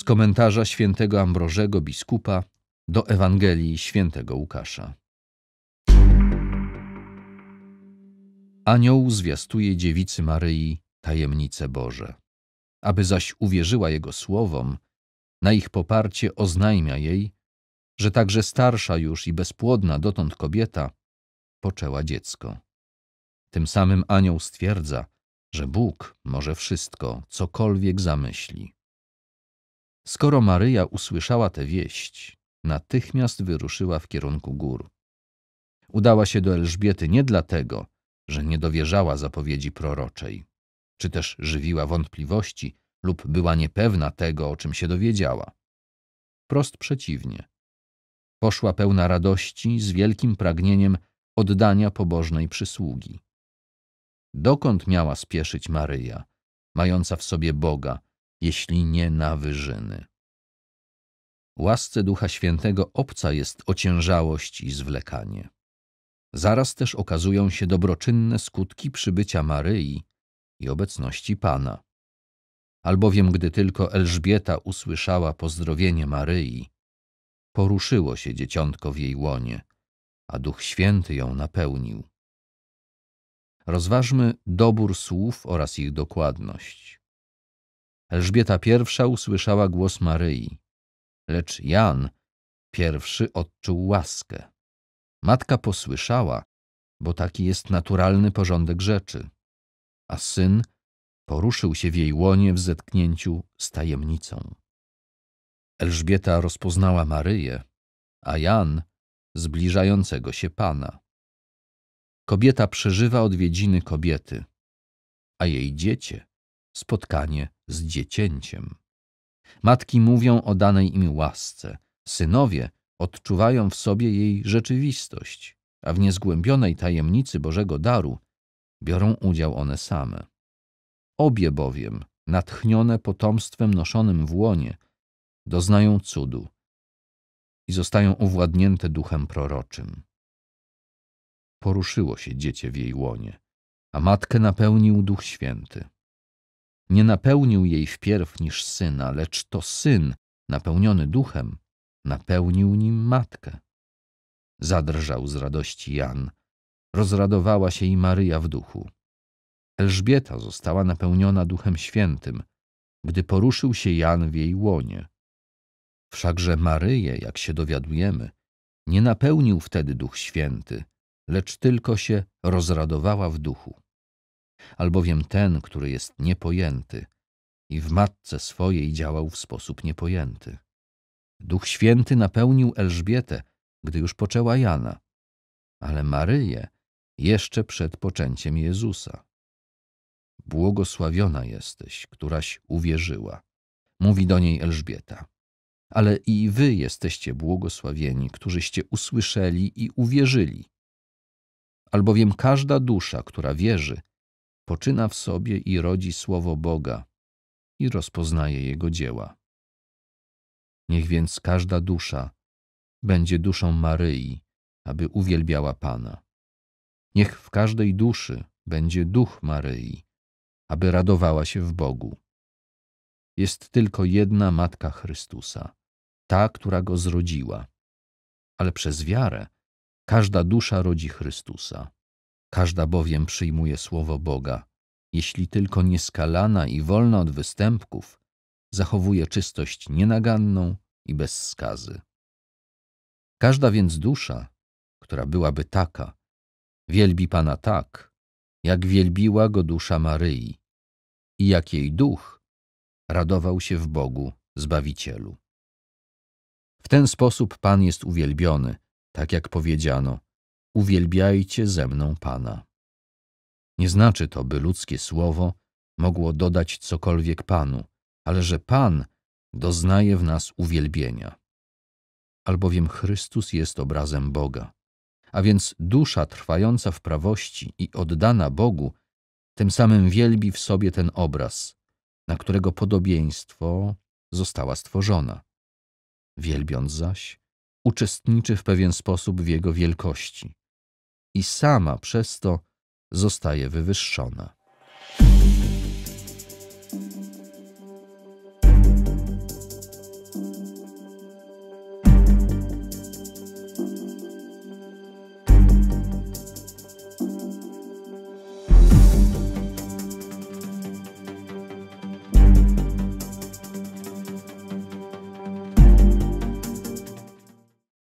z komentarza świętego Ambrożego biskupa do Ewangelii świętego Łukasza. Anioł zwiastuje dziewicy Maryi tajemnice Boże. Aby zaś uwierzyła jego słowom, na ich poparcie oznajmia jej, że także starsza już i bezpłodna dotąd kobieta poczęła dziecko. Tym samym anioł stwierdza, że Bóg może wszystko, cokolwiek zamyśli. Skoro Maryja usłyszała tę wieść, natychmiast wyruszyła w kierunku gór. Udała się do Elżbiety nie dlatego, że nie dowierzała zapowiedzi proroczej, czy też żywiła wątpliwości lub była niepewna tego, o czym się dowiedziała. Prost przeciwnie. Poszła pełna radości z wielkim pragnieniem oddania pobożnej przysługi. Dokąd miała spieszyć Maryja, mająca w sobie Boga, jeśli nie na wyżyny. Łasce Ducha Świętego obca jest ociężałość i zwlekanie. Zaraz też okazują się dobroczynne skutki przybycia Maryi i obecności Pana. Albowiem gdy tylko Elżbieta usłyszała pozdrowienie Maryi, poruszyło się dzieciątko w jej łonie, a Duch Święty ją napełnił. Rozważmy dobór słów oraz ich dokładność. Elżbieta I usłyszała głos Maryi, lecz Jan pierwszy odczuł łaskę. Matka posłyszała, bo taki jest naturalny porządek rzeczy, a syn poruszył się w jej łonie w zetknięciu z tajemnicą. Elżbieta rozpoznała Maryję, a Jan zbliżającego się Pana. Kobieta przeżywa odwiedziny kobiety, a jej dziecię spotkanie z dziecięciem. Matki mówią o danej im łasce, synowie odczuwają w sobie jej rzeczywistość, a w niezgłębionej tajemnicy Bożego daru biorą udział one same. Obie bowiem, natchnione potomstwem noszonym w łonie, doznają cudu i zostają uwładnięte duchem proroczym. Poruszyło się dziecię w jej łonie, a matkę napełnił Duch Święty nie napełnił jej wpierw niż syna, lecz to syn, napełniony duchem, napełnił nim matkę. Zadrżał z radości Jan. Rozradowała się i Maryja w duchu. Elżbieta została napełniona duchem świętym, gdy poruszył się Jan w jej łonie. Wszakże Maryję, jak się dowiadujemy, nie napełnił wtedy duch święty, lecz tylko się rozradowała w duchu albowiem ten, który jest niepojęty i w matce swojej działał w sposób niepojęty. Duch Święty napełnił Elżbietę, gdy już poczęła Jana, ale Maryję jeszcze przed poczęciem Jezusa. Błogosławiona jesteś, któraś uwierzyła, mówi do niej Elżbieta. Ale i wy jesteście błogosławieni, którzyście usłyszeli i uwierzyli. Albowiem każda dusza, która wierzy, poczyna w sobie i rodzi słowo Boga i rozpoznaje jego dzieła. Niech więc każda dusza będzie duszą Maryi, aby uwielbiała Pana. Niech w każdej duszy będzie duch Maryi, aby radowała się w Bogu. Jest tylko jedna Matka Chrystusa, ta, która go zrodziła. Ale przez wiarę każda dusza rodzi Chrystusa. Każda bowiem przyjmuje słowo Boga, jeśli tylko nieskalana i wolna od występków, zachowuje czystość nienaganną i bez skazy. Każda więc dusza, która byłaby taka, wielbi Pana tak, jak wielbiła go dusza Maryi i jak jej duch radował się w Bogu Zbawicielu. W ten sposób Pan jest uwielbiony, tak jak powiedziano – uwielbiajcie ze mną Pana. Nie znaczy to, by ludzkie słowo mogło dodać cokolwiek Panu, ale że Pan doznaje w nas uwielbienia. Albowiem Chrystus jest obrazem Boga, a więc dusza trwająca w prawości i oddana Bogu, tym samym wielbi w sobie ten obraz, na którego podobieństwo została stworzona. Wielbiąc zaś, uczestniczy w pewien sposób w jego wielkości i sama przez to zostaje wywyższona.